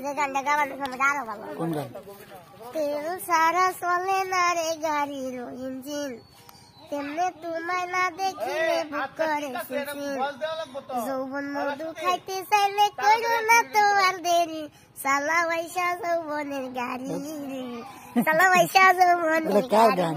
গাড়ির ইঞ্জিন তেমনে তোমায় না দেখিলে বুক আচ্ছা, করে যৌবন মধু খাইতে চাইলে করো না তোমার দেরি সালা পয়সা যৌবনের আচ্ছা। গাড়ি সালা পয়সা যৌবনের গাড়ি